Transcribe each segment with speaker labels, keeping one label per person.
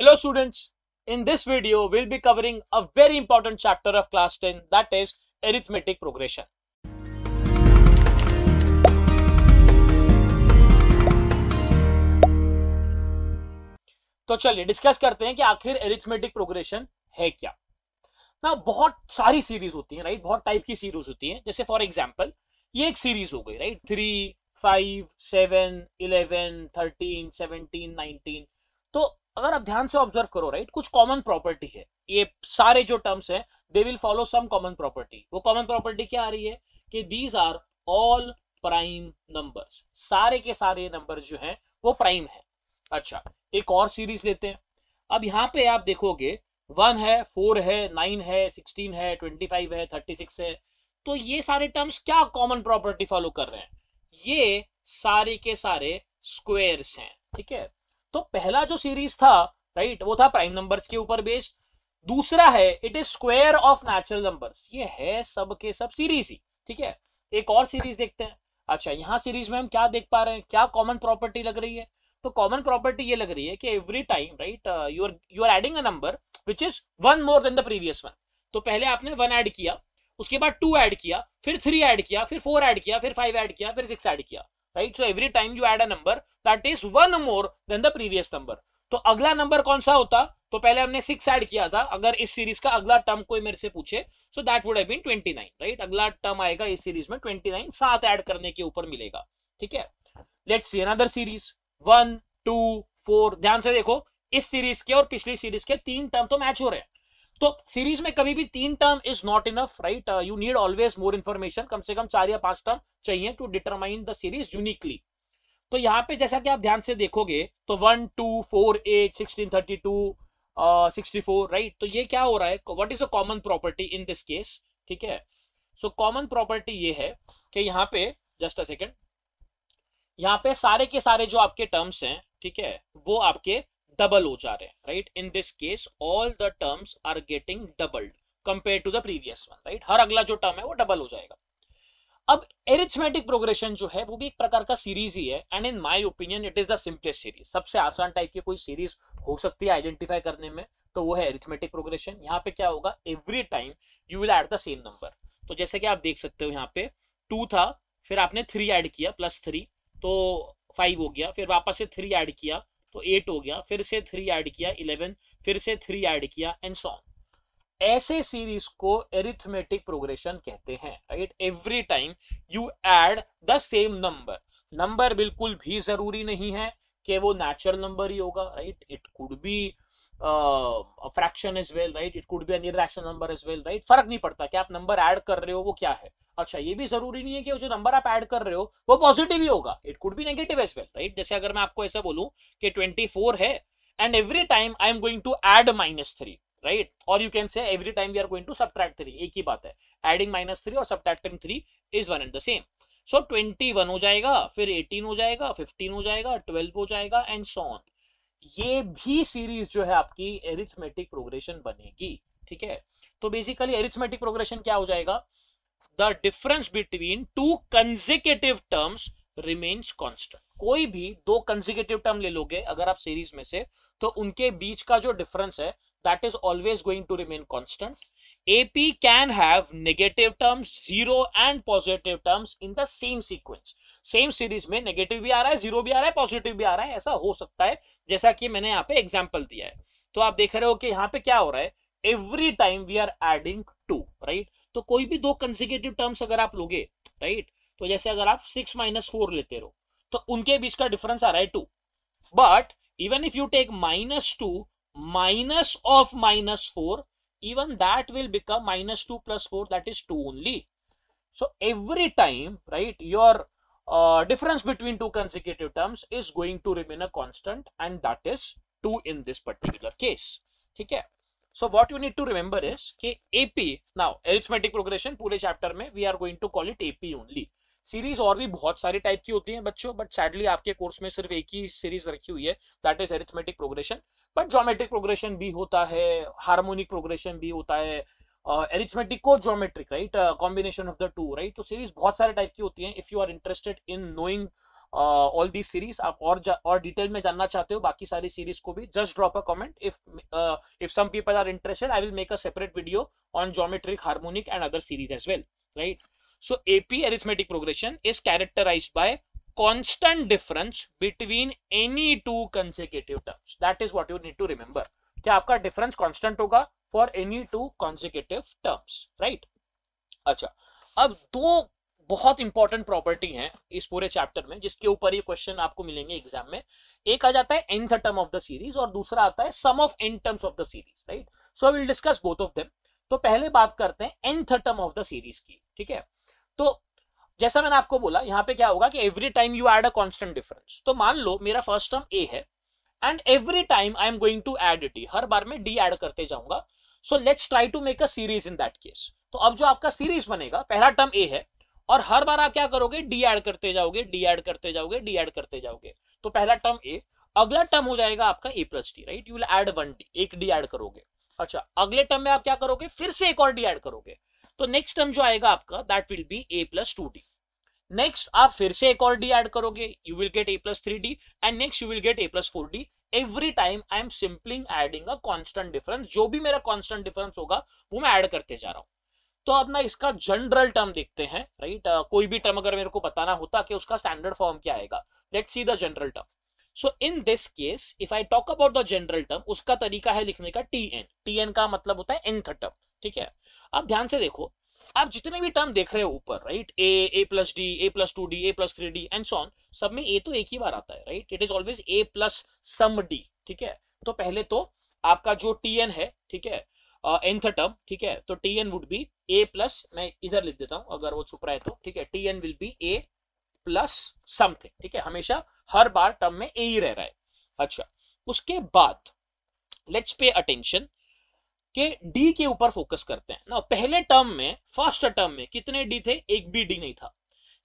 Speaker 1: Hello students, in this video we'll be covering a very important chapter of class 10 that is arithmetic progression. तो चलिए discuss करते हैं कि आखिर arithmetic progression है क्या ना बहुत सारी सीरीज होती है राइट बहुत टाइप की सीरीज होती है जैसे फॉर एग्जाम्पल ये एक सीरीज हो गई right three five seven eleven thirteen seventeen nineteen तो अगर आप ध्यान से ऑब्जर्व करो राइट कुछ कॉमन प्रॉपर्टी है ये सारे जो टर्म्स हैं they will follow some common property वो कॉमन प्रॉपर्टी क्या आ रही है कि these are all prime numbers सारे के सारे नंबर जो हैं वो प्राइम है अच्छा एक और सीरीज लेते हैं अब यहाँ पे आप देखोगे वन है फोर है नाइन है सिक्सटीन है ट्वेंटी फाइव है थर्टी सिक्स है तो ये सारे टर्म्स क्या कॉमन प्रॉपर्टी फॉलो कर रहे हैं ये सारे के सारे स्क्वेयर्स हैं ठीक है तो पहला जो सीरीज था राइट वो था प्राइम नंबर्स के ऊपर बेस्ड दूसरा है it is square of natural numbers ये है सब के सब सीरीज ही ठीक है एक और सीरीज देखते हैं अच्छा यहाँ सीरीज में हम क्या देख पा रहे हैं क्या कॉमन प्रॉपर्टी लग रही है तो कॉमन प्रॉपर्टी ये लग रही है कि every time right you are you are adding a number which is one more than the previous one तो पहले आपने वन ऐड किया उसके बाद टू ऐड किया फिर थ्री ऐड किया फिर फोर ऐड किया फिर फाइव ऐड किया फिर सिक्स ऐड किया right so every time you add a number that is one more than the previous number तो अगला नंबर कौन सा होता तो पहले हमने सिक्स ऐड किया था अगर इस सीरीज का अगला टर्म कोई मेरे से पूछे so that would have been 29 right अगला टर्म आएगा इस सीरीज में 29 सात एड करने के ऊपर मिलेगा ठीक है let's see another series one two four ध्यान से देखो इस सीरीज के और पिछली सीरीज के तीन टर्म तो मैच हो रहे हैं तो सीरीज में कभी भी तीन term is not enough right you need always more information कम से कम चार या पांच टर्म चाहिए to determine the series uniquely तो यहाँ पे जैसा कि आप ध्यान से देखोगे तो one two four eight sixteen thirty two sixty four right तो ये क्या हो रहा है what is a common property in this case ठीक है सो कॉमन प्रॉपर्टी ये है कि यहाँ पे जस्ट अ सेकेंड यहाँ पे सारे के सारे जो आपके टर्म्स हैं ठीक है वो आपके double जा रहे हैं right in this case all the terms are getting doubled compared to the previous one right हर अगला जो टर्म है वो डबल हो जाएगा अब एरिथमेटिक प्रोग्रेशन जो है वो भी एक प्रकार का सीरीज ही है and in my opinion it is the simplest series सबसे आसान टाइप की कोई सीरीज हो सकती है आइडेंटिफाई करने में तो वो है एरिथमेटिक प्रोग्रेशन यहाँ पे क्या होगा every time you will add the same number तो जैसे कि आप देख सकते हो यहाँ पे टू था फिर आपने थ्री ऐड किया प्लस थ्री तो फाइव हो गया फिर वापस से थ्री ऐड किया तो एट हो गया फिर से थ्री ऐड किया इलेवन फिर से थ्री ऐड किया एंड सॉन्ग ऐसे सीरीज को एरिथमेटिक प्रोग्रेशन कहते हैं right every time you add the same number number बिल्कुल भी जरूरी नहीं है कि वो नेचुरल नंबर ही होगा right it could be uh, a fraction as well right it could be an irrational number as well right फर्क नहीं पड़ता कि आप नंबर ऐड कर रहे हो वो क्या है अच्छा ये भी जरूरी नहीं है कि जो नंबर आप ऐड कर रहे हो वो पॉजिटिव ही होगा it could be negative as well right जैसे अगर मैं आपको ऐसा बोलूं कि 24 है and every time I am going to add minus three right और you can say every time we are going to subtract three एक ही बात है एडिंग माइनस थ्री और subtracting three is one and the same so twenty one हो जाएगा फिर eighteen हो जाएगा फिफ्टीन हो जाएगा ट्वेल्व हो जाएगा एंड सो ऑन ये भी सीरीज जो है आपकी एरिथमेटिक प्रोग्रेशन बनेगी ठीक है तो बेसिकली एरिथमेटिक प्रोग्रेशन क्या हो जाएगा the difference between two consecutive terms remains constant कोई भी दो कंजिकेटिव टर्म ले लोगे अगर आप सीरीज में से तो उनके बीच का जो डिफरेंस है that is always going to remain constant AP can have negative terms, zero and positive terms in the same sequence. Same series में नेगेटिव भी आ रहा है जीरो भी आ रहा है पॉजिटिव भी आ रहा है ऐसा हो सकता है जैसा कि मैंने यहाँ पे एग्जाम्पल दिया है तो आप देख रहे हो कि यहाँ पे क्या हो रहा है every time we are adding two right तो कोई भी दो कंजिकेटिव टर्म्स अगर आप लोगे राइट right? तो जैसे अगर आप सिक्स माइनस फोर लेते रहो तो उनके बीच का डिफरेंस आ रहा है two but even if you take minus two minus of minus four even that will become minus two plus four that is two only so every time right your uh, difference between two consecutive terms is going to remain a constant and that is 2 in this particular case. ठीक है so what you need to remember is कि AP now arithmetic progression पूरे chapter में we are going to call it AP only series और भी बहुत सारी type की होती हैं बच्चों बट सैडली आपके कोर्स में सिर्फ एक ही सीरीज रखी हुई है that is arithmetic progression but geometric progression भी होता है हार्मोनिक प्रोग्रेशन भी होता है एरिथमेटिक और geometric right combination of the two right तो सीरीज बहुत सारे टाइप की होती है if you are interested in knowing all these series आप और और डिटेल में जानना चाहते हो बाकी सारी सीरीज को भी just drop a comment if if some people are interested I will make a separate video on geometric harmonic and other series as well right so AP arithmetic progression is characterise by constant difference between any two consecutive terms that is what you need to remember क्या आपका difference constant होगा for any two consecutive terms right अच्छा अब दो बहुत important property है इस पूरे चैप्टर में जिसके ऊपर ये क्वेश्चन आपको मिलेंगे एग्जाम में एक आ जाता है nth term of the series और दूसरा आता है sum of n terms of the series right so will discuss both of them तो पहले बात करते हैं nth term of the series की ठीक है तो जैसा मैंने आपको बोला यहाँ पे क्या होगा कि every time you add a constant difference तो मान लो मेरा फर्स्ट टर्म ए है and every time I am going to add d हर बार मैं डी एड करते जाऊंगा so let's try to make a series in that case तो अब जो आपका सीरीज बनेगा पहला टर्म ए है और हर बार आप क्या करोगे डी एड करते जाओगे डी एड करते जाओगे डी एड करते जाओगे तो पहला टर्म ए अगला टर्म हो जाएगा आपका a plus d right you will add one d एक डी एड करोगे अच्छा अगले टर्म में आप क्या करोगे फिर से एक और डी एड करोगे तो नेक्स्ट टर्म जो आएगा आपका that will be a plus two d next आप फिर से एक और डी एड करोगे you will get a plus three d and next you will get a plus four d every time I am simply adding a constant difference जो भी मेरा constant difference होगा वो मैं ऐड करते जा रहा हूँ तो अपना इसका जनरल टर्म देखते हैं राइट right? uh, कोई भी टर्म अगर मेरे को बताना होता कि उसका स्टैंडर्ड फॉर्म क्या आएगा let see the general term so in this case if I talk about the general term उसका तरीका है लिखने का टी एन टी एन का मतलब होता है एन थर्ड टर्म ठीक है अब ध्यान से देखो आप जितने भी टर्म देख रहे हो ऊपर right a a plus d a plus two d a plus three d and so on सब में ए तो एक ही बार आता है right it is always a plus some d ठीक है तो पहले तो आपका जो टी एन है ठीक है एंथ टर्म ठीक है तो t n would be a plus मैं इधर लिख देता हूं अगर वो छुप रहा है तो ठीक है t n will be a plus something ठीक है हमेशा हर बार टर्म में ए ही रह रहा है अच्छा उसके बाद लेट्स पे अटेंशन के डी के ऊपर फोकस करते हैं ना पहले टर्म में फर्स्ट टर्म में कितने डी थे एक भी डी नहीं था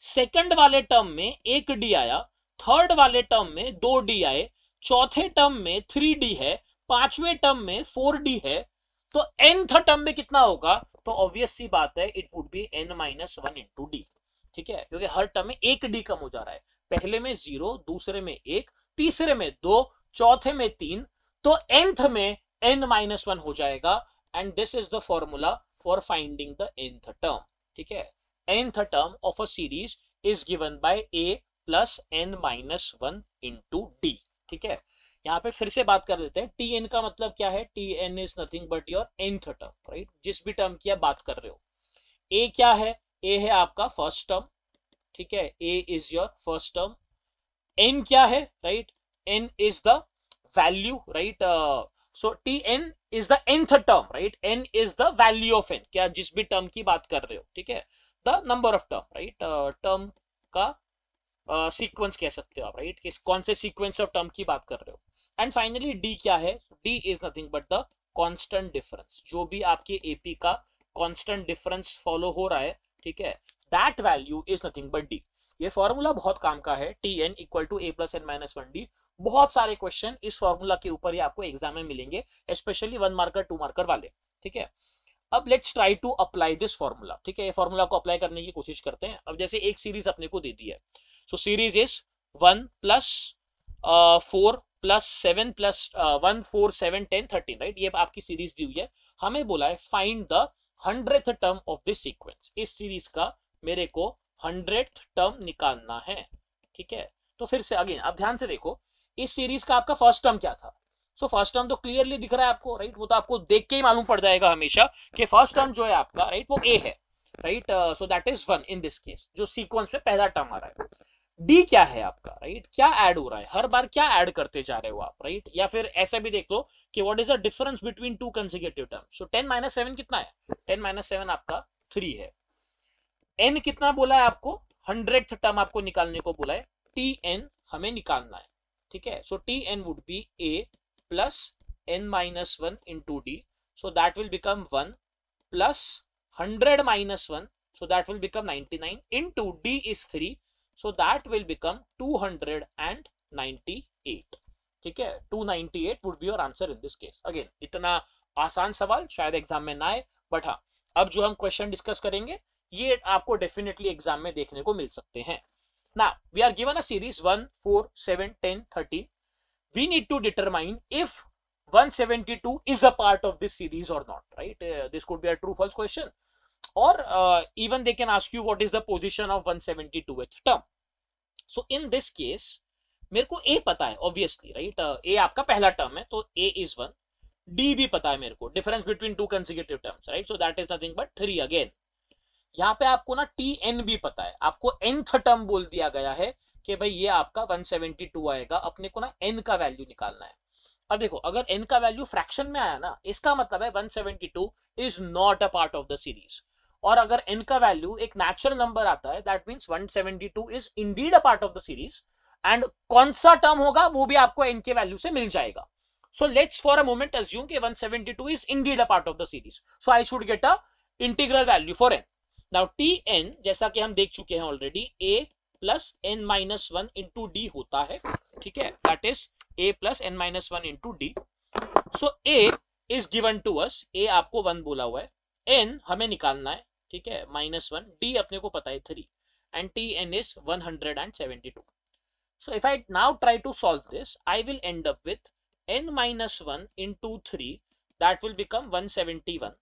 Speaker 1: सेकंड वाले टर्म में एक डी आया थर्ड वाले टर्म में दो डी आए चौथे टर्म में थ्री डी है पांचवे टर्म में फोर डी है तो एंथ टर्म में कितना होगा तो ऑब्वियस सी बात है it would be n minus one into d ठीक है क्योंकि हर टर्म में एक डी कम हो जा रहा है पहले में जीरो दूसरे में एक तीसरे में दो चौथे में तीन तो एंथ में एन माइनस वन हो जाएगा and this is the formula for finding the nth term ठीक है nth term of a series is given by a plus N minus one into d ठीक है यहाँ पे फिर से बात कर लेते हैं टी एन का मतलब क्या है t n is nothing but your nth term right जिस भी टर्म की आप बात कर रहे हो ए क्या है ए है आपका फर्स्ट टर्म ठीक है a is your first term n क्या है right n is the value right so t n is the nth term right n is the value of n क्या जिस भी टर्म की बात कर रहे हो ठीक है the number of term right term का सीक्वेंस uh, कह सकते हो आप राइट किस कौन से सीक्वेंस ऑफ टर्म की बात कर रहे हो एंड फाइनली डी क्या है d is nothing but the constant difference जो भी आपके एपी का कॉन्स्टेंट डिफरेंस फॉलो हो रहा है ठीक है that value is nothing but d ये फॉर्मूला बहुत काम का है t n equal to A plus N minus one d बहुत सारे क्वेश्चन इस फॉर्मूला के ऊपर ही आपको एग्जाम में मिलेंगे specially one marker two marker वाले ठीक है अब let's try to apply this formula ठीक है ये फॉर्मूला को अप्लाई करने की कोशिश करते हैं अब जैसे एक सीरीज अपने को दे दी है so series is one plus four plus seven plus one four seven ten thirteen right ये आपकी सीरीज दी हुई है हमें बोला है find the hundred term of this sequence इस सीरीज का मेरे को हंड्रेड टर्म निकालना है ठीक है तो फिर से अगेन आप ध्यान से देखो इस सीरीज का आपका फर्स्ट टर्म क्या था सो फर्स्ट टर्म तो क्लियरली दिख रहा है आपको राइट वो तो आपको देख के ही मालूम पड़ जाएगा हमेशा कि फर्स्ट टर्म जो है आपका राइट वो ए है right so that is one in this case जो सीक्वेंस में पहला टर्म आ रहा है डी क्या है आपका राइट right? क्या ऐड हो रहा है हर बार क्या ऐड करते जा रहे हो आप राइट right? या फिर ऐसा भी देख लो कि what is the difference between two consecutive term so ten minus seven कितना है टेन माइनस सेवन आपका थ्री है एन कितना बोला है आपको हंड्रेड टर्म आपको निकालने को बोला है टी एन हमें निकालना है ठीक है so t n would be a plus N minus one into d so that will become one plus hundred minus one so that will become ninety nine into d is three so that will become two hundred and ninety eight ठीक है two ninety eight would be your answer in this case again इतना आसान सवाल शायद exam में ना आए but हाँ अब जो हम क्वेश्चन डिस्कस करेंगे ये आपको डेफिनेटली एग्जाम में देखने को मिल सकते हैं Now, we are given a series 1, 4, 7, 10, 13. We need to determine if 172 is a part of this series or not, right? Uh, this could be a true false question. Or uh, even they can ask you what is the position of 172th term. So, in this case, मेरे को ए पता है obviously right ए आपका पहला term है तो ए is one D भी पता है मेरे को difference between two consecutive terms right so that is nothing but three again यहाँ पे आपको ना टी एन भी पता है आपको एंथ टर्म बोल दिया गया है कि भाई ये आपका 172 आएगा अपने को ना एन का वैल्यू निकालना है अब देखो अगर एन का वैल्यू फ्रैक्शन में आया ना इसका मतलब है 172 is not a part of the series और अगर एन का वैल्यू एक नेचुरल नंबर आता है that means one is indeed a part of the series and कौन सा टर्म होगा वो भी आपको एन के वैल्यू से मिल जाएगा so let's for a moment assume कि 172 is indeed a part of the series so I should get a integral value for n now t n जैसा कि हम देख चुके हैं already a plus N minus one into d होता है ठीक है that is a plus N minus one into d so a is given to us a आपको वन बोला हुआ है एन हमें निकालना है ठीक है माइनस वन डी अपने को पता है three and t n is one hundred and seventy two so if I now try to solve this I will end up with n minus one into three that will become one seventy one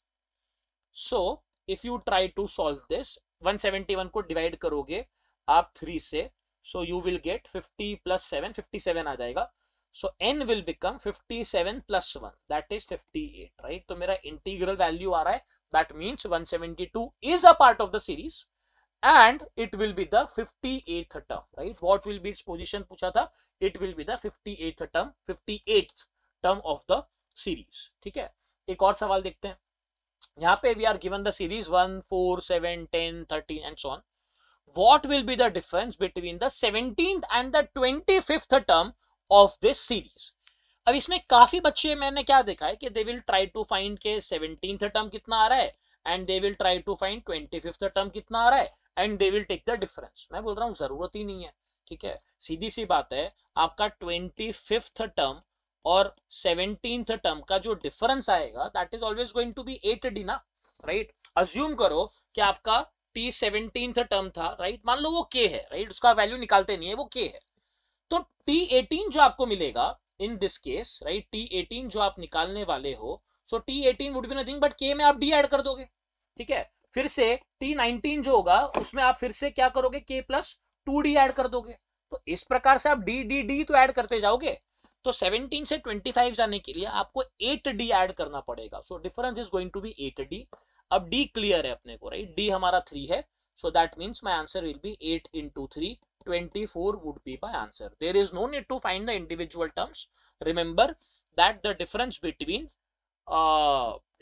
Speaker 1: so if you try to solve this 171 को divide करोगे आप three से so you will get 50 plus seven fifty seven आ जाएगा so n will become 57 seven plus one that is fifty right तो मेरा integral value आ रहा है that means 172 is a part of the series and it will be the fifty 58th term right what will be its position पूछा था it will be the fifty 58th term fifty 58th term of the series ठीक है एक और सवाल देखते हैं यहाँ पे we are given the series one four seven ten thirteen and so on will be the difference between the seventeen and the twenty fifth term of this series अब इसमें काफी बच्चे मैंने क्या देखा है कि they will try to find के सेवनटीन टर्म कितना आ रहा है and they will try to find twenty fifth term कितना आ रहा है and they will take the difference मैं बोल रहा हूँ जरूरत ही नहीं है ठीक है सीधी सी बात है आपका ट्वेंटी फिफ्थ टर्म और सेवनटीन टर्म का जो डिफरेंस आएगा that is always going to be eight d ना राइट अज्यूम करो कि आपका टी सेवनटीन टर्म था राइट right? मान लो वो के है राइट right? उसका वैल्यू निकालते नहीं है वो के है तो टी एटीन जो आपको मिलेगा in this case right t eighteen जो आप निकालने वाले हो so t eighteen would be nothing but के में आप डी एड कर दोगे ठीक है फिर से टी नाइनटीन जो होगा उसमें आप फिर से क्या करोगे के प्लस टू डी एड कर दोगे तो इस प्रकार से आप डी डी डी तो ऐड करते जाओगे तो 17 से 25 जाने के लिए आपको 8d एड करना पड़ेगा so difference is going to be 8d अब डी क्लियर है अपने को राइट right? d हमारा 3 है so that means my answer will be 8 into 3 24 would be my answer there is no need to find the individual terms remember that the difference between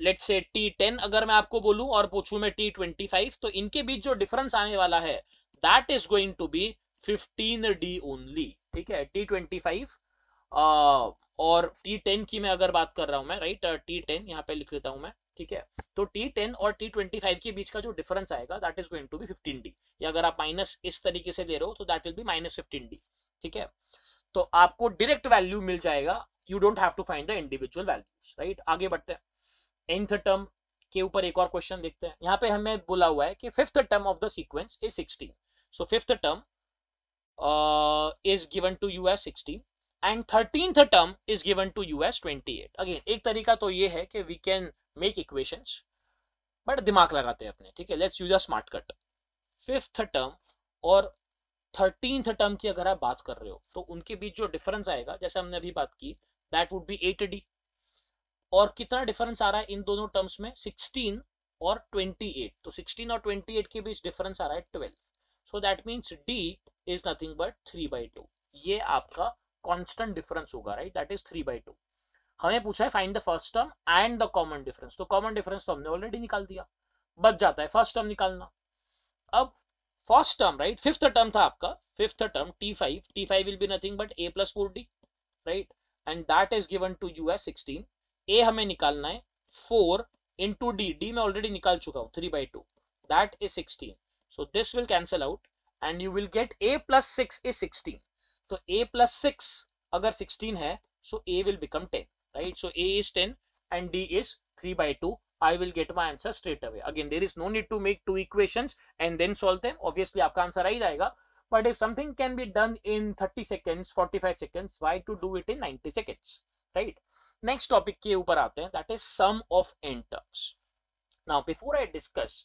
Speaker 1: let's say t ten अगर मैं आपको बोलूं और पूछूं मैं T twenty five तो इनके बीच जो डिफरेंस आने वाला है that is going to be fifteen d only ठीक है टी ट्वेंटी फाइव और टी टेन की मैं अगर बात कर रहा हूँ मैं राइट टी टेन यहाँ पे लिख देता हूँ मैं ठीक है तो टी टेन और टी ट्वेंटी फाइव के बीच का जो डिफरेंस आएगा that is going to be fifteen d या अगर आप माइनस इस तरीके से दे रहे हो तो that will be minus fifteen d ठीक है तो आपको डायरेक्ट वैल्यू मिल जाएगा you don't have to find the individual values right आगे बढ़ते हैं एंथ टर्म के ऊपर एक और क्वेश्चन देखते हैं यहाँ पे हमें बोला हुआ है कि fifth term of the sequence is sixteen so fifth term is given to you as sixteen and thirteen term is given to you as twenty eight again एक तरीका तो ये है कि we can make equation but दिमाग लगाते हैं अपने ठीक है let's use a smart cut fifth term और थर्टीन टर्म की अगर आप बात कर रहे हो तो उनके बीच जो डिफरेंस आएगा जैसे हमने अभी बात की that would be eight d और कितना डिफरेंस आ रहा है इन दोनों टर्म्स में सिक्सटीन और ट्वेंटी एट तो सिक्सटीन और ट्वेंटी एट के बीच डिफरेंस आ रहा है twelve so that means d is nothing but three by two ये आपका कॉन्स्टेंट डिफरेंस होगा right that is three by two हमें पूछा है find the first term and the common difference तो कॉमन डिफरेंस तो हमने ऑलरेडी निकाल दिया बच जाता है फर्स्ट टर्म निकालना अब first term right fifth term था आपका fifth term t five t five will be nothing but a plus four d right and that is given to you as sixteen a हमें निकालना है four into d d मैं already निकाल चुका हूँ three by two that is sixteen so this will cancel out and you will get a plus six is sixteen तो a plus six अगर sixteen है so a will become ten right so a is ten and d is three by two I will get my answer straight away. Again, there is no need to make two equations and then solve them. Obviously, आपका answer आ ही जाएगा. But if something can be done in 30 seconds, 45 seconds, why to do it in 90 seconds, right? Next topic के ऊपर आते हैं. That is sum of n terms. Now, before I discuss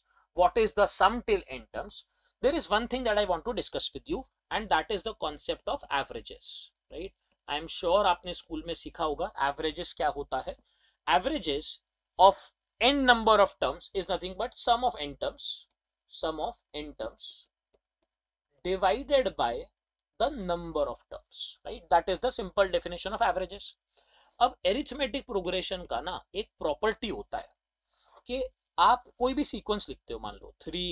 Speaker 1: what is the sum till n terms, there is one thing that I want to discuss with you and that is the concept of averages right i am sure aapne school mein sikha hoga averages kya hota hai averages of n number of terms is nothing but sum of n terms sum of n terms divided by the number of terms right that is the simple definition of averages अब arithmetic progression का ना एक property होता है कि आप कोई भी सीक्वेंस लिखते हो मान लो थ्री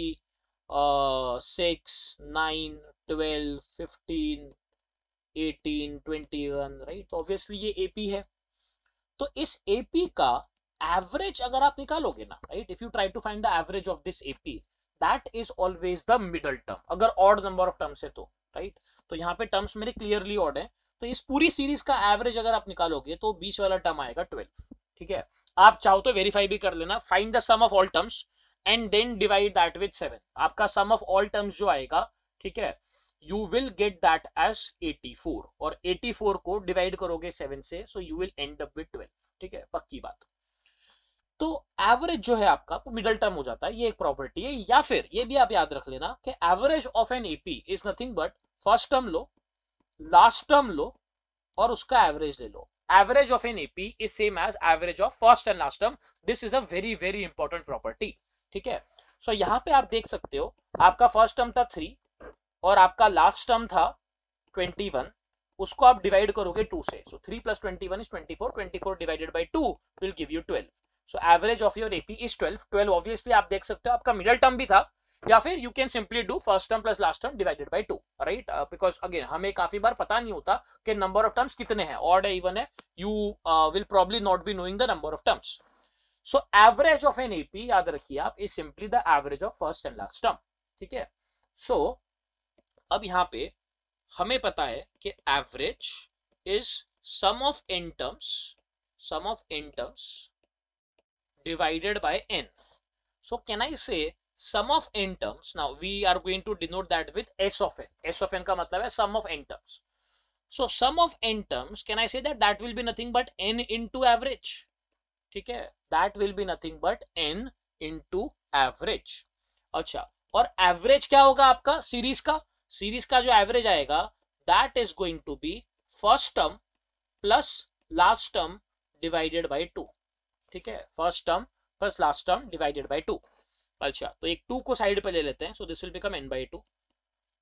Speaker 1: 6, 9, 12, 15, 18, 21, राइट तो ऑब्वियसली ये एपी है तो इस एपी का एवरेज अगर आप निकालोगे ना right if you try to find the average of this AP that is always the middle term अगर ऑड नंबर ऑफ टर्म्स है तो राइट तो यहाँ पे टर्म्स मेरे क्लियरली ऑड है तो इस पूरी सीरीज का एवरेज अगर आप निकालोगे तो बीच वाला टर्म आएगा ट्वेल्व ठीक है आप चाहो तो वेरीफाई भी कर लेना find the sum of all terms and then divide that with seven आपका सम ऑफ ऑल टर्म्स जो आएगा ठीक है you will get that as 84 और 84 को डिवाइड करोगे सेवन से so you will end up with twelve ठीक है पक्की बात तो एवरेज जो है आपका मिडल टर्म हो जाता है ये एक प्रॉपर्टी है या फिर ये भी आप याद रख लेना कि average of an AP is nothing but first term लो लास्ट टर्म लो और उसका एवरेज ले लो average of an AP is same as average of first and last term this is a very very important property ठीक है so so, यहाँ पे आप देख सकते हो आपका फर्स्ट टर्म था थ्री और आपका लास्ट टर्म था ट्वेंटी वन उसको आप डिवाइड करोगे टू से so three plus twenty one is twenty four twenty four divided by two will give you twelve so average of your AP is twelve twelve obviously आप देख सकते हो आपका मिडल टर्म भी था या फिर you can simply do first term plus last term divided by two right because again हमें काफी बार पता नहीं होता कि नंबर ऑफ टर्म्स कितने हैं ऑर्ड है इवन है you will probably not be knowing the number of terms so average of an AP याद रखिए आप is simply the average of first and last term ठीक है सो अब यहां पे हमें पता है कि average is sum of n terms sum of n terms divided by n so can I say sum of n terms now we are going to denote that with S of n S of n का मतलब है sum of n terms so sum of n terms can I say that that will be nothing but n into average ठीक है that will be nothing but N into average अच्छा और average क्या होगा आपका series का series का जो एवरेज आएगा that is going to be first term plus last term divided by two ठीक है first term plus last term divided by two अच्छा तो एक टू को साइड पे ले लेते हैं so this will become n by two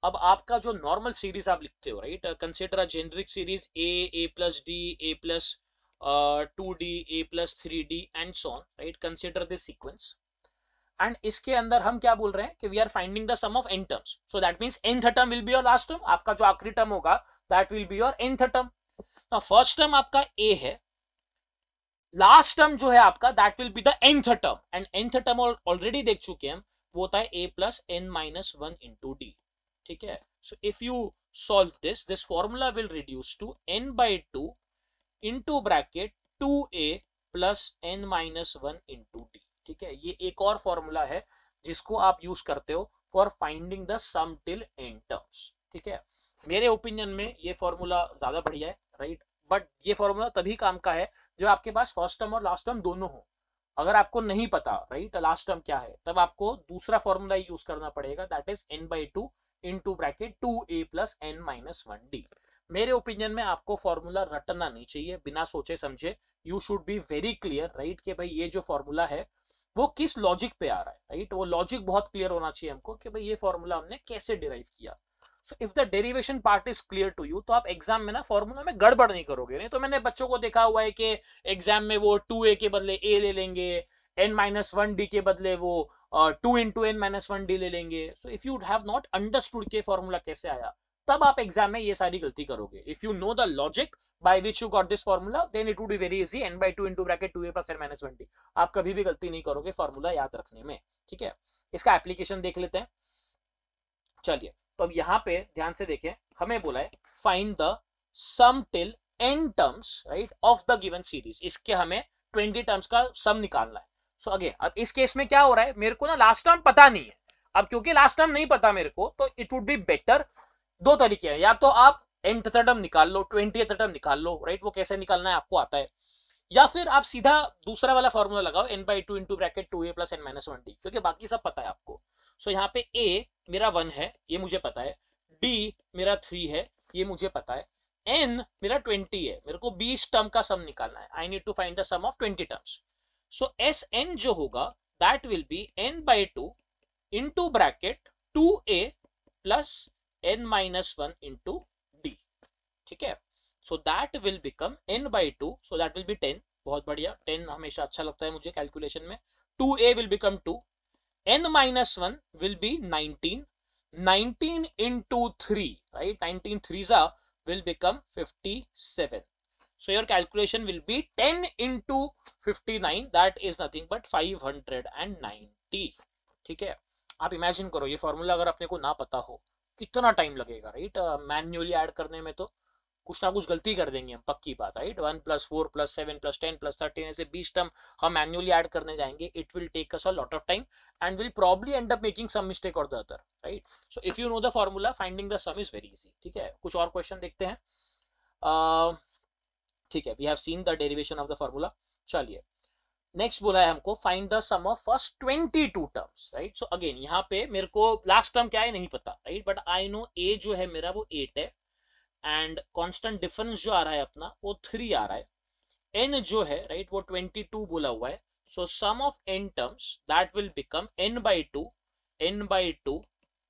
Speaker 1: अब आपका जो नॉर्मल सीरीज आप लिखते हो right consider a generic series a a plus d a plus uh, 2d a plus 3d and so on right consider this sequence and इसके अंदर हम क्या बोल रहे हैं कि we are finding the sum of n terms so that means nth term will be your last term आपका जो आखिरी टर्म होगा that will be your nth term first term आपका ए है लास्ट टर्म जो है आपका that will be the nth term and nth term already देख चुके हैं वो होता है a plus N minus one into d ठीक है so if you solve this this formula will reduce to n by two into bracket two A plus N minus one into d ठीक है ये एक और formula है जिसको आप यूज करते हो for finding the sum till n terms ठीक है मेरे ओपिनियन में ये फॉर्मूला ज्यादा बढ़िया है राइट बट ये फॉर्मूला तभी काम का है जो आपके पास फर्स्ट टर्म और लास्ट टर्म दोनों हो अगर आपको नहीं पता राइट लास्ट टर्म क्या है तब आपको दूसरा फॉर्मूला यूज करना पड़ेगा that is n by two into bracket two A plus N minus one d मेरे ओपिनियन में आपको फॉर्मूला रटना नहीं चाहिए बिना सोचे समझे you should be very clear right कि भाई ये जो फॉर्मूला है वो किस लॉजिक पे आ रहा है राइट right? वो लॉजिक बहुत क्लियर होना चाहिए हमको कि भाई ये फॉर्मूला हमने कैसे डिराइव किया so if the derivation part is clear to you तो आप एग्जाम में ना फॉर्मूला में गड़बड़ नहीं करोगे नहीं तो मैंने बच्चों को देखा हुआ है कि एग्जाम में वो टू ए के बदले ए ले लेंगे एन माइनस वन डी के बदले वो two into n minus one d ले लेंगे so if you have not understood के फॉर्मूला कैसे आया तब आप एग्जाम में ये सारी गलती करोगे if you know the logic by which you got this formula then it would be very easy n by two into bracket two A plus N minus twenty आप कभी भी गलती नहीं करोगे फॉर्मूला याद रखने में ठीक है इसका एप्लीकेशन देख लेते हैं चलिए तो अब यहाँ पे ध्यान से देखें हमें बोला है find the sum till n terms right of the given series इसके हमें ट्वेंटी टर्म्स का सम निकालना है सो so अगेन अब इस केस में क्या हो रहा है मेरे को ना लास्ट टर्म पता नहीं है अब क्योंकि लास्ट टर्म नहीं पता मेरे को तो इट वुड बी बेटर दो तरीके हैं या तो आप एंटथटम निकाल लो ट्वेंटी थटम निकाल लो राइट वो कैसे निकालना है आपको आता है या फिर आप सीधा दूसरा वाला फॉर्मूला लगाओ n by two into bracket two A plus N minus one d क्योंकि बाकी सब पता है आपको सो so, यहाँ पे ए मेरा वन है ये मुझे पता है डी मेरा थ्री है ये मुझे पता है एन मेरा ट्वेंटी है मेरे को बीस टर्म का सम निकालना है I need to find the sum of twenty terms so S n जो होगा that will be n by two into bracket two A plus N minus one into d ठीक है so that will become n by two so that will be ten बहुत बढ़िया ten हमेशा अच्छा लगता है मुझे कैलकुलेशन में two a will become two n minus one will be nineteen nineteen into three right nineteen threes will become 57. So your calculation will be 10 into 59 that is nothing but 590. ठीक है आप imagine करो ये formula अगर अपने को ना पता हो कितना टाइम लगेगा राइट मैन्युअली ऐड करने में तो कुछ ना कुछ गलती कर देंगे हम पक्की बात right one plus four plus seven plus ten plus thirteen ऐसे बीस टर्म हम मैन्युअली ऐड करने जाएंगे it will take us a lot of time and will probably end up making some mistake और the other right so if you know the formula finding the sum is very easy ठीक है कुछ और question देखते हैं ठीक है we have seen the derivation of the formula चलिए नेक्स्ट बोला है हमको find the sum of first twenty two terms right so again यहाँ पे मेरे को लास्ट टर्म क्या है नहीं पता right but I know a जो है मेरा वो एट है एंड कॉन्स्टेंट डिफरेंस जो आ रहा है अपना वो थ्री आ रहा है एन जो है राइट right, वो ट्वेंटी टू बोला हुआ है so sum of n terms that will become n by two n by two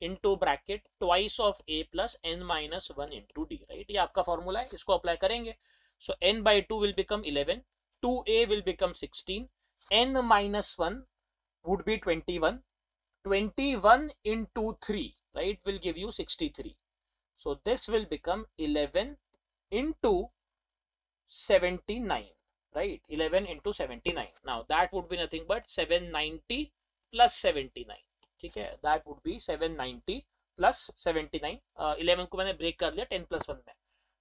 Speaker 1: into bracket twice of a plus N minus one into d right ये आपका formula है इसको apply करेंगे so n by two will become eleven 2a will become 16 n minus 1 would be 21 21 into 3 right will give you 63 so this will become 11 into 79 right 11 into 79 now that would be nothing but 790 plus 79 Okay, that would be 790 79 uh, 11 को मैंने break कर लिया 10 1 में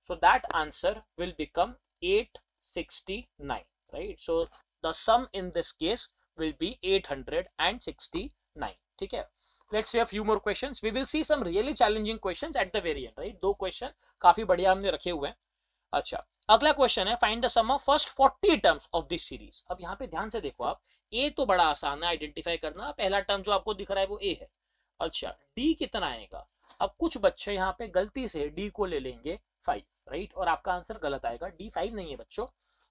Speaker 1: So that answer will become 8 869 right so the sum in this case will be 869 theek hai let's see a few more questions we will see some really challenging questions at the very end right do question काफी बढ़िया हमने रखे हुए हैं अच्छा अगला question है find the sum of first 40 terms of this series अब यहाँ पे ध्यान से देखो आप ए तो बड़ा आसान है आइडेंटिफाई करना पहला टर्म जो आपको दिख रहा है वो ए है अच्छा डी कितना आएगा अब कुछ बच्चे यहाँ पे गलती से डी को ले लेंगे फाइव राइट और आपका आंसर गलत आएगा डी फाइव नहीं है बच्चों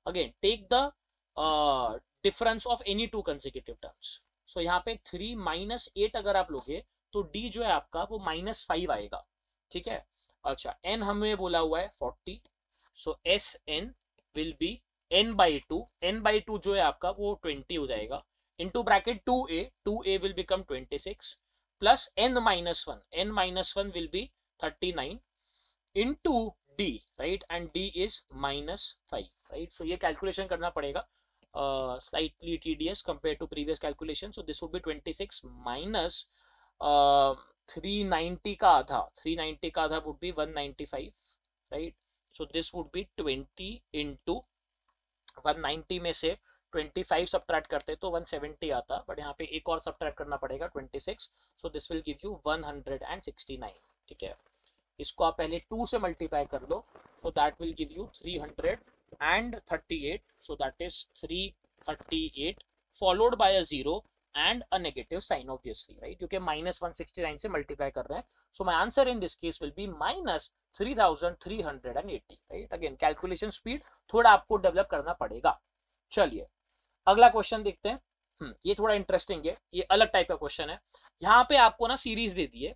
Speaker 1: again take the difference of any two consecutive terms so यहाँ पे थ्री माइनस एट अगर आप लोगे तो डी जो है आपका वो माइनस फाइव आएगा ठीक है अच्छा एन हमें बोला हुआ है forty so S n will be n by two n by two जो है आपका वो ट्वेंटी हो जाएगा into bracket two a two a will become twenty six plus N minus one n minus one will be thirty nine into d right and D is minus five right so ये calculation करना पड़ेगा slightly tedious compare to previous calculation so this would be twenty six minus three ninety का आधा three ninety का आधा would be one ninety five right so this would be twenty into one ninety में से twenty five subtract करते तो one seventy आता but यहाँ पे एक और सब्ट्रैक्ट करना पड़ेगा twenty six so this will give you one hundred and sixty nine ठीक है इसको आप पहले टू से मल्टीप्लाई कर दो so that will give you three hundred and thirty eight so that is three thirty eight followed by a zero and a negative sign obviously right क्योंकि minus one sixty nine से multiply कर रहे हैं so my answer in this case will be minus three thousand three hundred and eighty right again calculation speed थोड़ा आपको develop करना पड़ेगा चलिए अगला क्वेश्चन देखते हैं हम्म, ये थोड़ा इंटरेस्टिंग है ये अलग टाइप का क्वेश्चन है यहाँ पे आपको ना सीरीज दे दी है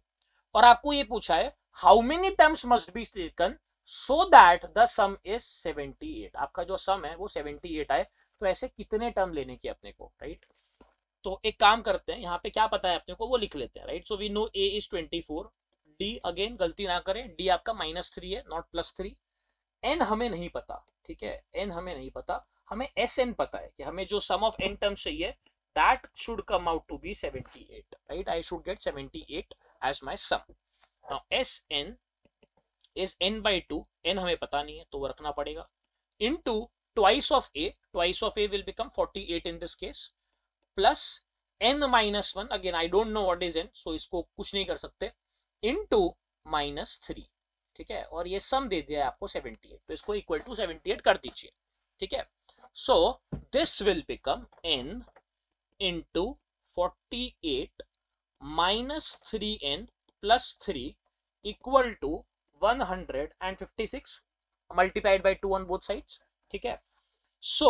Speaker 1: और आपको ये पूछा है how many terms must be taken so that the sum is 78 आपका जो सम है वो 78 आए तो ऐसे कितने टर्म लेने की अपने को राइट तो एक काम करते हैं यहाँ पे क्या पता है अपने को वो लिख लेते हैं right so we know a is 24 d again गलती ना करें डी आपका माइनस थ्री है नॉट प्लस थ्री एन हमें नहीं पता ठीक है एन हमें नहीं पता हमें एस एन पता है कि हमें जो सम ऑफ एन टर्म्स चाहिए that should come out to be seventy eight right I should get seventy eight as my sum now S n is n by two n हमें पता नहीं है तो वो रखना पड़ेगा into twice of a twice of a will become forty eight in this case plus N minus one again I don't know what is n so इसको कुछ नहीं कर सकते इन टू माइनस थ्री ठीक है और ये सम दे दिया है आपको सेवेंटी एट तो इसको इक्वल टू सेवेंटी एट कर दीजिए ठीक है so this will become n into forty eight minus three n plus 3 equal to 156 multiplied by 2 on both sides ठीक है so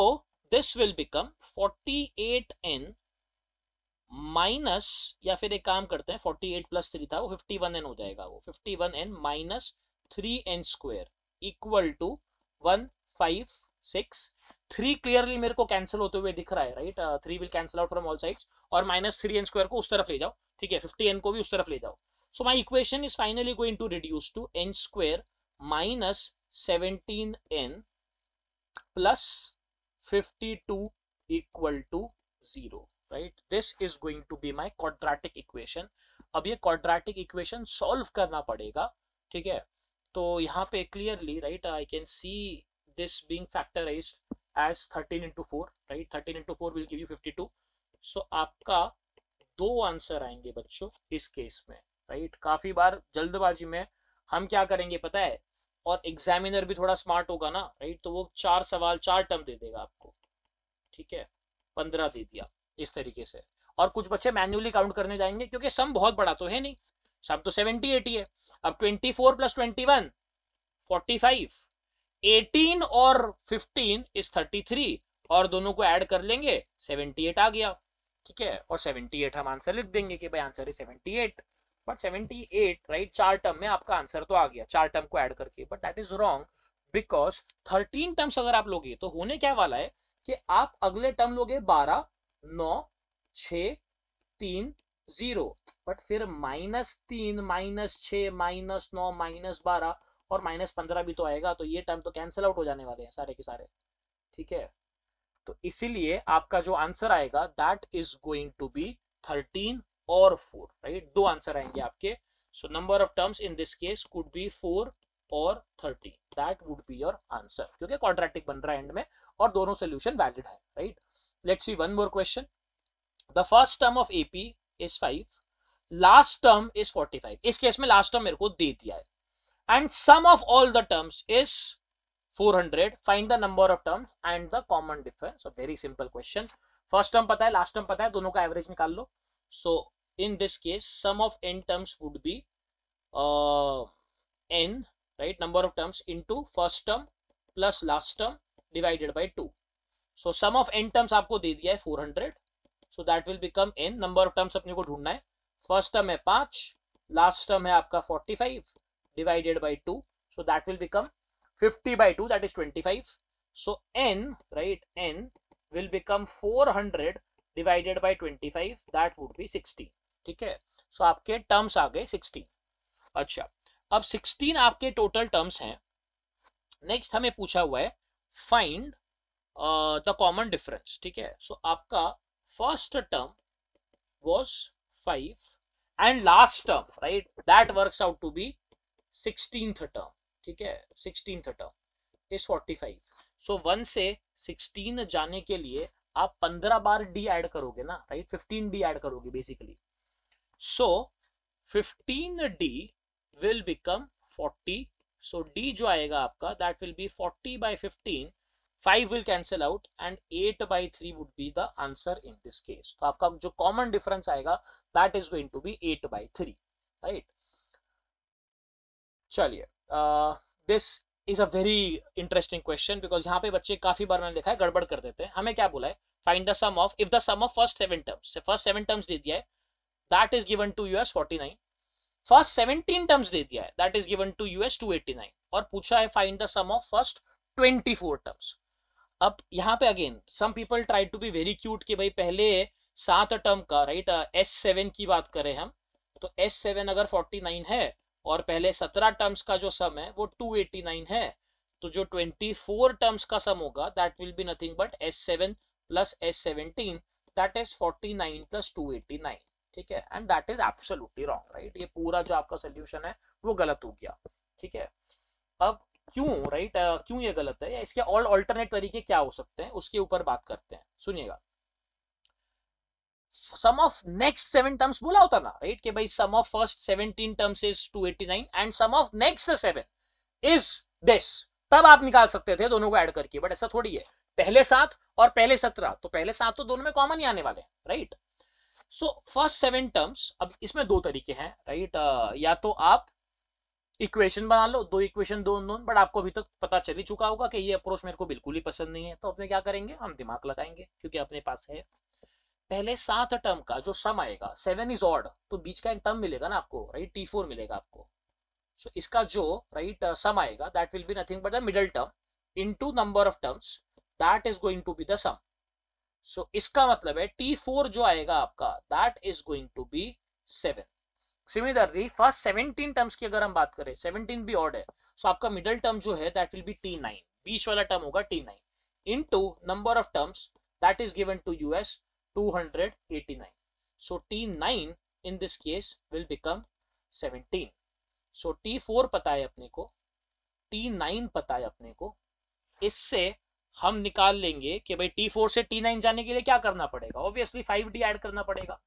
Speaker 1: this will become 48n minus या फिर एक काम करते हैं 48 प्लस थ्री था वो 51n हो जाएगा वो 51n minus three n square equal to one five six three clearly मेरे को कैंसिल होते हुए दिख रहा है right three will cancel out from all sides और माइनस थ्री एन स्क्वायर को उस तरफ ले जाओ ठीक है फिफ्टी एन को भी उस तरफ ले जाओ So my equation is finally going to reduce to n square minus 17n plus 52 equal to 0 right this is going to be my quadratic equation अब ये quadratic equation solve करना पड़ेगा ठीक है तो यहाँ पे clearly right I can see this being factorized as 13 into 4 right 13 into 4 will give you 52 so आपका दो आंसर आएंगे बच्चों इस केस में राइट काफ़ी बार जल्दबाजी में हम क्या करेंगे पता है और एग्जामिनर भी थोड़ा स्मार्ट होगा ना राइट तो वो चार सवाल चार टर्म दे देगा आपको ठीक है पंद्रह दे दिया इस तरीके से और कुछ बच्चे मैन्युअली काउंट करने जाएंगे क्योंकि सम बहुत बड़ा तो है नहीं सम तो सेवेंटी एटी है अब twenty four plus twenty one forty five eighteen और फिफ्टीन इज थर्टी थ्री और दोनों को ऐड कर लेंगे सेवेंटी एट आ गया ठीक है और सेवेंटी एट हम आंसर लिख देंगे कि भाई आंसर है seventy eight but seventy eight right चार टर्म में आपका आंसर तो आ गया चार टर्म को ऐड करके but that is wrong because thirteen terms अगर आप लोगे तो होने क्या वाला है कि आप अगले टर्म लोगे बारह नौ छ तीन जीरो बट फिर माइनस तीन माइनस छ माइनस नौ माइनस बारह और माइनस पंद्रह भी तो आएगा तो ये टर्म तो कैंसिल आउट हो जाने वाले हैं सारे के सारे ठीक है तो इसीलिए आपका जो आंसर आएगा that is going to be thirteen और फोर राइट दो आंसर आएंगे आपके so number of terms in this case could be four और thirty that would be your answer क्योंकि कॉन्ट्रैक्टिक बन रहा है एंड में और दोनों सोल्यूशन वैलिड है right let's see one more question the first term of AP is five last term is forty five इस केस में लास्ट टर्म मेरे को दे दिया है and sum of all the terms is 400 find the number of terms and the common difference very simple question first term पता है last term पता है दोनों का एवरेज निकाल लो सो in this case sum of n terms would be uh, n right number of terms into first term plus last term divided by 2 so sum of n terms आपको दे दिया है 400 so that will become n number of terms अपने को ढूंढना है first term है 5 last term है आपका 45 divided by 2 so that will become 50 by 2 that is 25 so n right n will become 400 divided by 25 that would be 60 ठीक है सो आपके टर्म्स आ गए सिक्सटीन अच्छा अब सिक्सटीन आपके टोटल टर्म्स हैं नेक्स्ट हमें पूछा हुआ है फाइंड द कॉमन डिफरेंस ठीक है सो so, आपका first term was five and last term right that work out to be sixteen term ठीक है sixteen term is forty five so one से सिक्सटीन जाने के लिए आप पंद्रह बार डी ऐड करोगे ना राइट फिफ्टीन डी ऐड करोगे basically so fifteen D will become forty so D जो आएगा आपका that will be forty by fifteen five will cancel out and eight by three would be the answer in this case तो आपका जो common difference आएगा that is going to be eight by three right चलिए this is a very interesting question because यहाँ पे बच्चे काफी बार मैंने देखा है गड़बड़ कर देते हैं हमें क्या बोला है find the sum of if the sum of first seven terms first seven terms दे दिया है that is given to us forty nine first seventeen terms दे दिया है that is given to us two eighty nine और पूछा है find the sum of first twenty four terms अब यहाँ पे again some people try to be very cute कि भाई पहले सात टर्म का राइट एस सेवन की बात करें हम तो एस सेवन अगर फोर्टी नाइन है और पहले सत्रह टर्म्स का जो सम है वो टू एटी नाइन है तो जो ट्वेंटी फोर टर्म्स का सम होगा that will be nothing but S seven plus S seventeen that is forty nine plus two eighty nine ठीक है and that is absolutely wrong right ये पूरा जो आपका सोल्यूशन है वो गलत हो गया ठीक है अब क्यों राइट right? uh, क्यों ये गलत है इसके ऑल ऑल्टरनेट तरीके क्या हो सकते हैं उसके ऊपर बात करते हैं सुनिएगा sum of next seven terms बोला होता ना राइट right? कि भाई sum of first seventeen terms is two eighty nine and sum of next seven is this तब आप निकाल सकते थे दोनों को ऐड करके बट ऐसा थोड़ी है पहले सात और पहले सत्रह तो पहले सात तो दोनों में कॉमन ही आने वाले हैं right so first seven terms अब इसमें दो तरीके हैं राइट right? Uh, या तो आप इक्वेशन बना लो दो इक्वेशन दो नोन बट आपको अभी तक तो पता चल ही चुका होगा कि ये अप्रोच मेरे को बिल्कुल ही पसंद नहीं है तो अपने क्या करेंगे हम दिमाग लगाएंगे क्योंकि अपने पास है पहले सात टर्म का जो सम आएगा सेवन इज ऑड तो बीच का एक टर्म मिलेगा ना आपको राइट टी फोर मिलेगा आपको सो so, इसका जो राइट सम uh, आएगा that will be nothing but the middle term to number of terms that is going to be the sum so so, इसका मतलब है टी फोर जो आएगा आपका that is going to be seven similarly first seventeen terms की अगर हम बात करें सेवनटीन भी ऑर्ड है सो so, आपका मिडल टर्म जो है that will be T nine बीच वाला टर्म होगा T nine into number of terms that is given to you us two hundred eighty nine so T nine in this case will become seventeen so T four पता है अपने को T nine पता है अपने को इससे हम निकाल लेंगे कि भाई टी फोर से टी नाइन जाने के लिए क्या करना पड़ेगा ऑब्वियसली फाइव डी एड करना पड़ेगा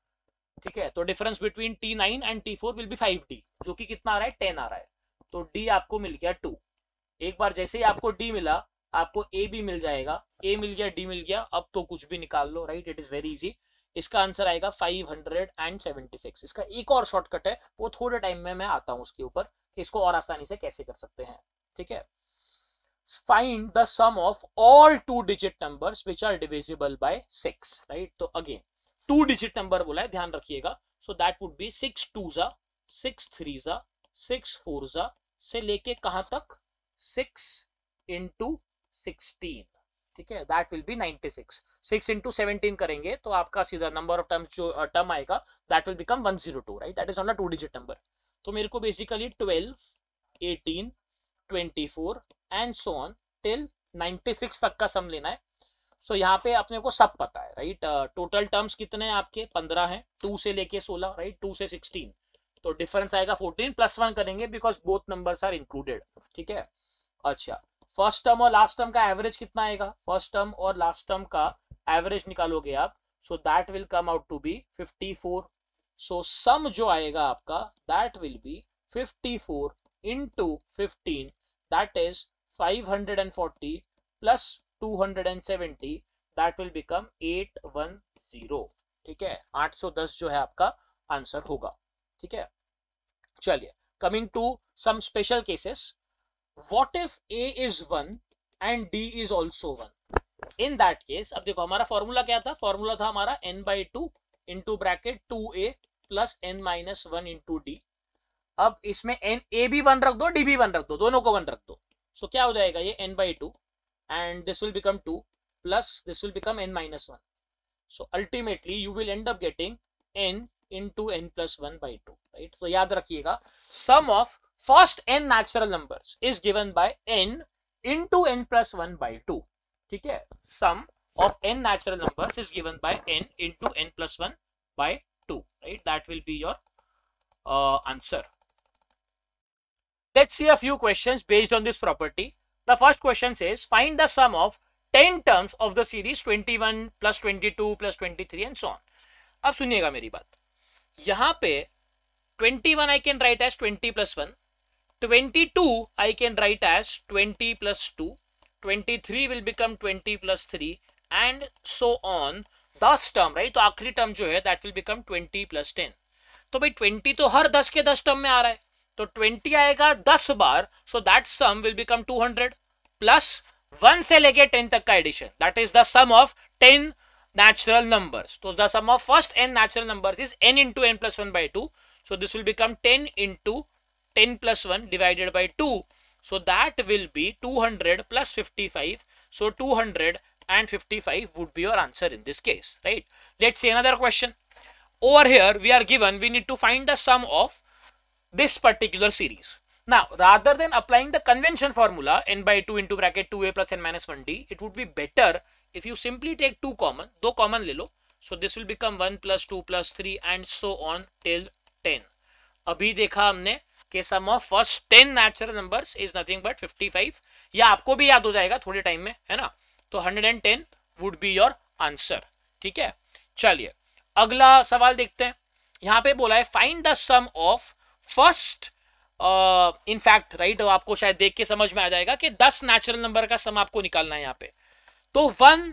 Speaker 1: ठीक है तो difference between T nine and T four will be five D जो कि कितना आ रहा है टेन आ रहा है तो डी आपको मिल गया टू एक बार जैसे ही आपको डी मिला आपको ए भी मिल जाएगा ए मिल गया डी मिल गया अब तो कुछ भी निकाल लो right it is very easy इसका आंसर आएगा five hundred and seventy six इसका एक और शॉर्टकट है वो थोड़े टाइम में मैं आता हूँ उसके ऊपर कि इसको और आसानी से कैसे कर सकते हैं ठीक है find the sum of all two digit numbers which are divisible by 6 right so again two digit number बोला है ध्यान रखिएगा so that would be 6 twos are 6 threes are 6 fours are से लेके कहां तक 6 into 16 ठीक है that will be 96 6 into seventeen करेंगे तो आपका सीधा नंबर ऑफ टर्म्स जो टर्म आएगा that will become 102 right that is on a two digit number तो मेरे को basically 12 18 24 and so on till 96 तक का सम लेना है सो so, यहाँ पे अपने को सब पता है राइट टोटल टर्म्स कितने हैं आपके पंद्रह हैं टू से लेके सोलह राइट टू से सिक्सटीन तो डिफरेंस आएगा फोर्टीन प्लस वन करेंगे because both numbers are included ठीक है अच्छा फर्स्ट टर्म और लास्ट टर्म का एवरेज कितना आएगा फर्स्ट टर्म और लास्ट टर्म का एवरेज निकालोगे आप so that will come out to be fifty four so sum जो आएगा आपका that will be fifty into fifteen that is 540 plus 270 that will become 810 ठीक है 810 जो है आपका आंसर होगा ठीक है चलिए coming to some special cases what if A is one and D is also one in that case अब देखो हमारा फॉर्मूला क्या था फॉर्मूला था हमारा N by two into bracket two A plus N minus one into D अब इसमें N A भी वन रख दो डी भी वन रख दो दोनों को वन रख दो सो so, क्या हो जाएगा ये N by two and this will become two plus this will become N minus one so ultimately you will end up getting N into N plus one by two right तो याद रखिएगा sum of first N natural numbers is given by N into N plus one by two ठीक है sum of n natural numbers is given by n into N plus one by two right that will be your answer Let's see a few questions based on this property. The first question says find the sum of 10 terms of the series 21 plus 22 plus 23 and so on. ab suniyega meri baat yahan pe 21 I can write as 20 plus 1. 22 I can write as 20 plus 2. 23 will become 20 plus 3 and so on. term right to so, आखिरी term jo hai that will become 20 plus 10 तो भाई 20 तो हर 10 के 10 term में आ रहा है So 20 आएगा 10 बार so that sum will become 200 1 से लेके 10 तक का addition that is the 10 natural numbers. So the sum of first n natural numbers is n into n plus 1 by 2. So this will become 10 into 10 plus 1 divided by 2. So that will be 200 plus 55. So 255 would be your answer in this case, right? Let's see another question. Over here, we are given, we need to find the sum of this particular series. Now, rather than applying the convention formula n by 2 into bracket 2a plus n minus 1d, it would be better if you simply take 2 common, 2 common lelo. So, this will become 1 plus 2 plus 3 and so on till 10. Abhi dekha humne ke sum of first 10 natural numbers is nothing but 55 Ya aapko bhi yaad ho jayega thode time mein, hai na? To 110 would be your answer. Thik hai? Chaliye. Agla sawal dekhte हैं Yahan pe bola hai, find the sum of first in fact right आपको शायद देख के समझ में आ जाएगा कि दस नेचुरल नंबर का सम आपको निकालना है यहाँ पे तो one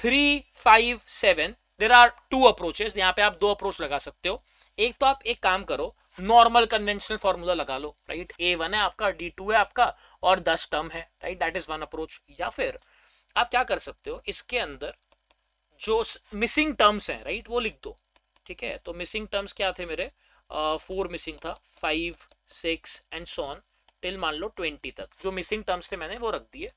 Speaker 1: three five seven there are two approaches यहाँ पे आप दो अप्रोच लगा सकते हो एक तो आप एक काम करो नॉर्मल कन्वेंशनल फॉर्मूला लगा लो राइट ए वन है आपका डी टू है आपका और दस टर्म है right that is one approach या फिर आप क्या कर सकते हो इसके अंदर जो मिसिंग टर्म्स हैं राइट वो लिख दो ठीक है तो मिसिंग टर्म्स क्या थे मेरे फोर मिसिंग था five six and so on till मान लो ट्वेंटी तक जो मिसिंग टर्म्स थे मैंने वो रख दिए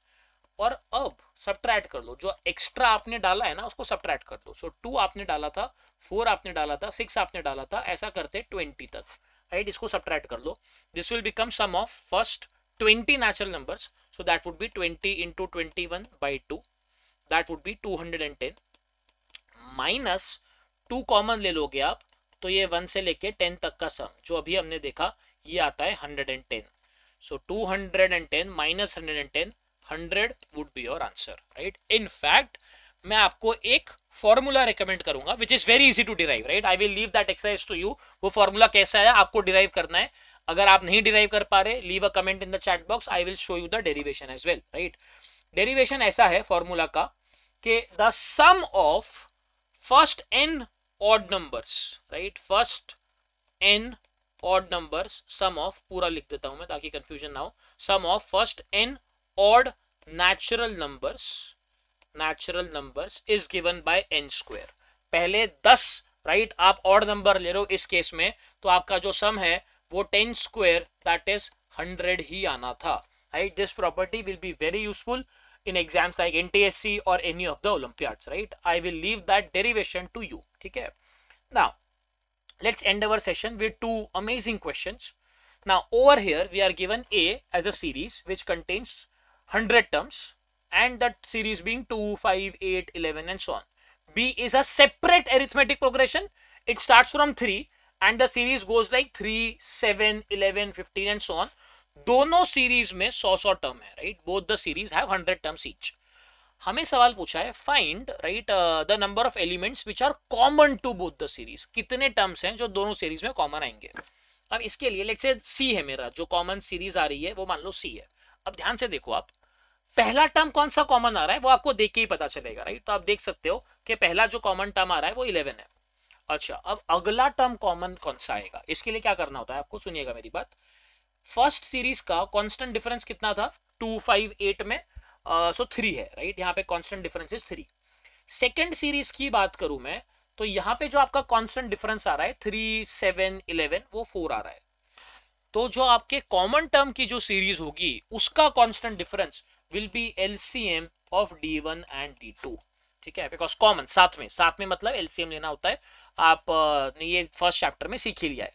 Speaker 1: और अब सब्ट्रैक्ट कर लो जो एक्स्ट्रा आपने डाला है ना उसको सब्ट्रैक्ट कर लो सो so, टू आपने डाला था फोर आपने डाला था सिक्स आपने डाला था ऐसा करते ट्वेंटी तक राइट right? इसको सब्ट्रैक्ट कर लो this will become sum of first twenty natural numbers so that would be twenty into twenty one by two that would be two hundred and ten minus two common ले लोगे आप तो ये one से लेके ten तक का सम जो अभी हमने देखा ये आता है hundred and ten so two hundred and ten minus hundred and ten hundred would be your answer right in fact मैं आपको एक फॉर्मूला रिकमेंड करूंगा which is very easy to derive right I will leave that exercise to you वो फॉर्मूला कैसा है आपको derive करना है अगर आप नहीं डिराइव कर पा रहे leave a comment in the chat box I will show you the derivation as well right derivation ऐसा है फॉर्मूला का कि the sum of first N odd numbers right first n odd numbers sum of पूरा लिख देता हूं मैं ताकि confusion ना हो sum of first n odd natural numbers natural numbers is given by n square पहले 10 राइट right? आप ऑड नंबर ले रहे हो इस केस में तो आपका जो सम है वो ten square that is hundred ही आना था right this property will be very useful in exams like NTSC or any of the Olympiads, right? I will leave that derivation to you. ठीक now let's end our session with two amazing questions now over here we are given a as a series which contains 100 terms and that series being 2 11 and so on b is a separate arithmetic progression it starts from 3 and the series goes like 3 7 11 15 and so on दोनों series में 100 सौ term है right both the series have 100 terms each हमें सवाल पूछा है find right the number of elements which are common to both the series कितने terms हैं जो दोनों सीरीज में कॉमन आएंगे अब इसके लिए लेट से सी है मेरा जो कॉमन सीरीज आ रही है वो मान लो सी है अब ध्यान से देखो आप पहला टर्म कौन सा कॉमन आ रहा है वो आपको देख के ही पता चलेगा राइट तो आप देख सकते हो कि पहला जो कॉमन टर्म आ रहा है वो इलेवन है अच्छा अब अगला टर्म कॉमन कौन सा आएगा इसके लिए क्या करना होता है आपको सुनिएगा मेरी बात फर्स्ट सीरीज का कॉन्स्टेंट डिफरेंस कितना था टू फाइव एट में सो uh, थ्री है राइट यहाँ पे constant difference is three second series की बात करूं मैं तो यहाँ पे जो आपका कॉन्स्टेंट डिफरेंस आ रहा है थ्री सेवन इलेवन वो फोर आ रहा है तो जो आपके कॉमन टर्म की जो सीरीज होगी उसका constant difference will be LCM of D one and D two ठीक है बिकॉज कॉमन साथ में साथ में मतलब एलसीएम लेना होता है आप ने uh, ये फर्स्ट चैप्टर में सीख ही लिया है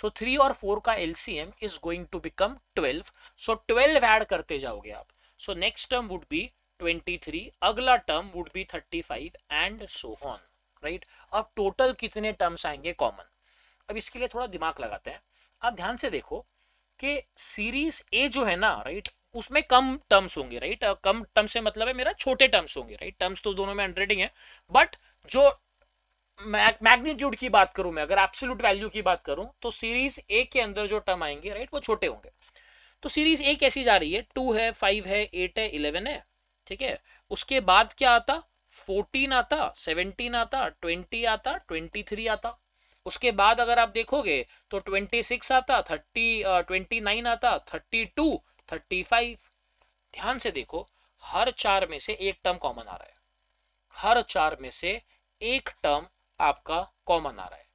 Speaker 1: सो थ्री और फोर का LCM is going to become twelve so twelve add करते जाओगे आप so next term would be 23 अगला term would be 35 and so on right अब टोटल कितने टर्म्स आएंगे कॉमन अब इसके लिए थोड़ा दिमाग लगाते हैं आप ध्यान से देखो कि सीरीज ए जो है ना राइट right, उसमें कम टर्म्स होंगे राइट right? कम टर्म्स से मतलब है मेरा छोटे टर्म्स होंगे राइट right? टर्म्स तो दोनों में हंड्रेड ही है बट जो मैग्नीट्यूड की बात करूं मैं अगर एब्सोल्यूट वैल्यू की बात करूं तो सीरीज ए के अंदर जो टर्म आएंगे राइट वो छोटे होंगे तो सीरीज ए कैसी जा रही है टू है फाइव है एट है इलेवन है ठीक है उसके बाद क्या आता फोर्टीन आता सेवनटीन आता ट्वेंटी आता ट्वेंटी थ्री आता उसके बाद अगर आप देखोगे तो ट्वेंटी सिक्स आता थर्टी ट्वेंटी नाइन आता थर्टी टू थर्टी फाइव ध्यान से देखो हर चार में से एक टर्म कॉमन आ रहा है हर चार में से एक टर्म आपका कॉमन आ रहा है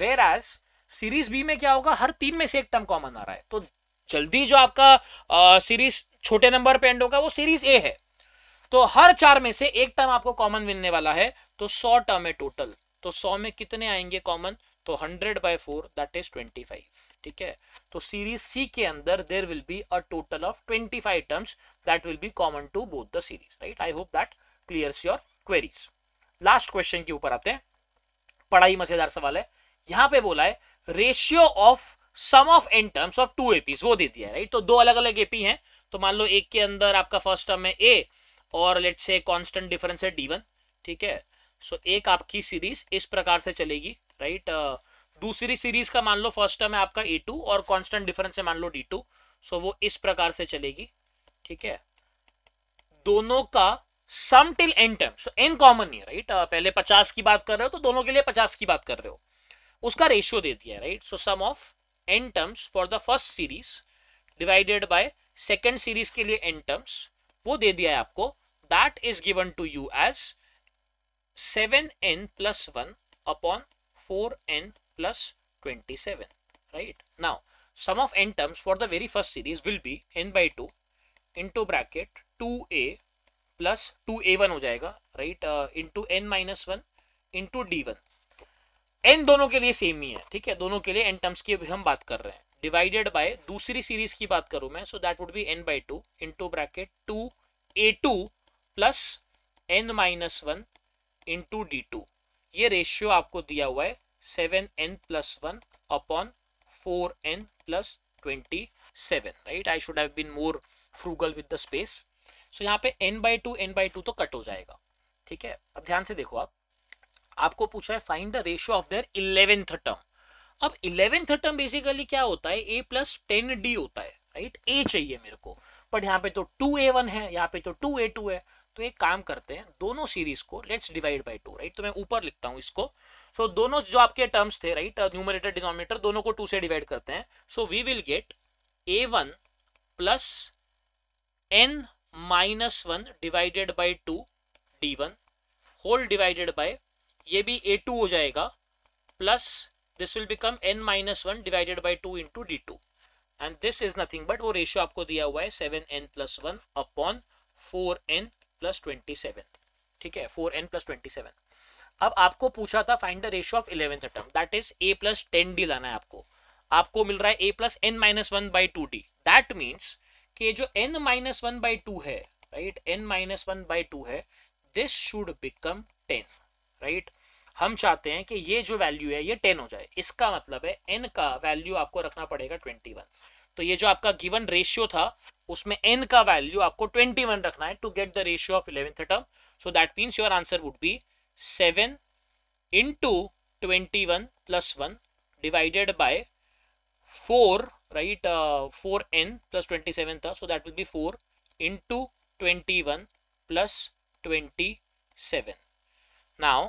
Speaker 1: वेर एज सीरीज बी में क्या होगा हर तीन में से एक टर्म कॉमन आ रहा है तो जल्दी जो आपका सीरीज छोटे नंबर पे एंड होगा वो सीरीज ए है तो हर चार में से एक टर्म आपको कॉमन मिलने वाला है तो सौ टर्म है टोटल तो सौ में कितने आएंगे कॉमन तो hundred by four that is twenty five ठीक है तो सीरीज सी के अंदर there will be a total of twenty five terms that will be common to both the series right I hope that clears your queries last question के ऊपर आते हैं पढ़ाई मजेदार सवाल है यहां पे बोला है ratio of sum of n terms of two APs वो दे दिया राइट तो दो अलग अलग एपी हैं तो मान लो एक के अंदर आपका फर्स्ट टर्म है ए और लेट से कॉन्स्टेंट डिफरेंस है डी ठीक है सो so, एक आपकी सीरीज इस प्रकार से चलेगी राइट uh, दूसरी सीरीज का मान लो फर्स्ट टर्म है आपका ए टू और कांस्टेंट डिफरेंस है मान लो डी टू सो वो इस प्रकार से चलेगी ठीक है दोनों का sum till n term so n common ही राइट पहले पचास की बात कर रहे हो तो दोनों के लिए पचास की बात कर रहे हो उसका रेशियो दे दिया right so sum of n terms for the first series divided by second series ke liye n terms wo de diya hai aapko that is given to you as 7n plus 1 upon 4n plus 27 right now sum of n terms for the very first series will be n by 2 into bracket 2a plus 2a1 ho jayega right uh, into n minus 1 into d1 n दोनों के लिए same ही है ठीक है दोनों के लिए N terms की अभी हम बात कर रहे हैं डिवाइडेड बाय दूसरी सीरीज की बात करूं मैं so that would be n by two two bracket two a two plus N minus one two d two ये रेशियो आपको दिया हुआ है seven n plus one upon four n plus twenty seven right I should have been more frugal with the space so यहाँ पे n by two n by two तो cut हो जाएगा ठीक है अब ध्यान से देखो आप आपको पूछा है find the ratio of their eleventh term अब इलेवेंथ टर्म बेसिकली क्या होता है ए प्लस टेन डी होता है राइट ए चाहिए मेरे को बट यहाँ पे तो टू ए वन है यहाँ पे तो टू ए टू है तो एक काम करते हैं दोनों सीरीज को let's divide by two right तो मैं ऊपर लिखता हूँ इसको सो so, दोनों जो आपके टर्म्स थे राइट न्यूमरेटर डिनोमिनेटर दोनों को टू से डिवाइड करते हैं so we will get a one plus N minus one divided by two d one whole divided by ये भी ए टू हो जाएगा plus this will become N minus one divided by two into d two and this is nothing but वो ratio आपको दिया हुआ है seven n plus one upon four n plus twenty seven ठीक है four n plus twenty seven अब आपको पूछा था find the ratio of eleventh term that is a plus ten d लाना है आपको आपको मिल रहा है a plus N minus one by two d that means कि जो n minus one by two है right n minus one by two है this should become ten right हम चाहते हैं कि ये जो वैल्यू है ये टेन हो जाए इसका मतलब है एन का वैल्यू आपको रखना पड़ेगा ट्वेंटी वन तो ये जो आपका गिवन रेशियो था उसमें एन का वैल्यू आपको ट्वेंटी वन रखना है to get the ratio of eleventh term so that means your answer would be seven into twenty one plus one divided by four right four n plus twenty seven था so that will be four into twenty one plus twenty seven now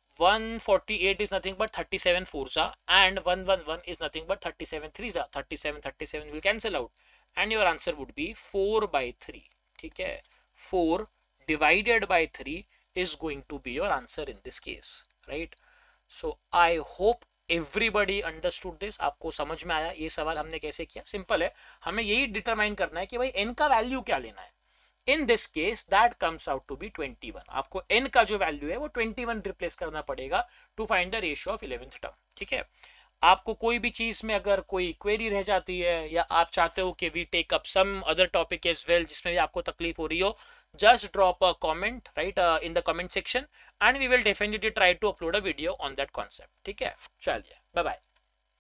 Speaker 1: 148 is nothing but 37 4sa and 111 is nothing but 37 3sa 37 37 will cancel out and your answer would be 4 by 3 ठीक है 4 divided by 3 is going to be your answer in this case right so I hope everybody understood this आपको समझ में आया ये सवाल हमने कैसे किया सिंपल है हमें यही डिटरमाइन करना है कि भाई एन का वैल्यू क्या लेना है in this case that comes out to be twenty one आपको एन का जो वैल्यू है वो ट्वेंटी वन रिप्लेस करना पड़ेगा to find the ratio of eleventh term ठीक है आपको कोई भी चीज़ में अगर कोई क्वेरी रह जाती है या आप चाहते हो कि we take up some other topic as well जिसमें भी आपको तकलीफ हो रही हो just drop a comment right in the comment section and we will definitely try to upload a video on that concept ठीक है चलिए बाय बाय